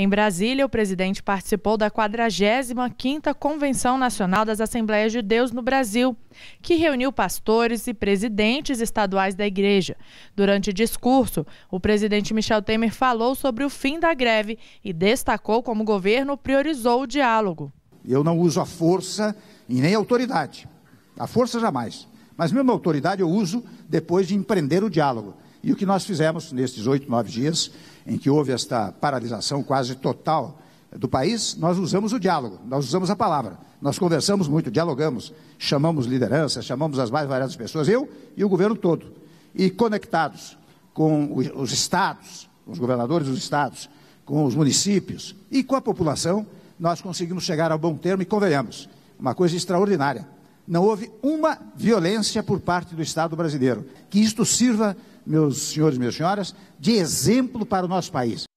Em Brasília, o presidente participou da 45ª Convenção Nacional das Assembleias de Deus no Brasil, que reuniu pastores e presidentes estaduais da igreja. Durante o discurso, o presidente Michel Temer falou sobre o fim da greve e destacou como o governo priorizou o diálogo. Eu não uso a força e nem a autoridade. A força jamais. Mas mesmo a autoridade eu uso depois de empreender o diálogo. E o que nós fizemos nesses oito, nove dias, em que houve esta paralisação quase total do país, nós usamos o diálogo, nós usamos a palavra, nós conversamos muito, dialogamos, chamamos lideranças, chamamos as mais variadas pessoas, eu e o governo todo. E conectados com os estados, com os governadores dos estados, com os municípios e com a população, nós conseguimos chegar ao bom termo e convenhamos. Uma coisa extraordinária não houve uma violência por parte do Estado brasileiro. Que isto sirva, meus senhores e minhas senhoras, de exemplo para o nosso país.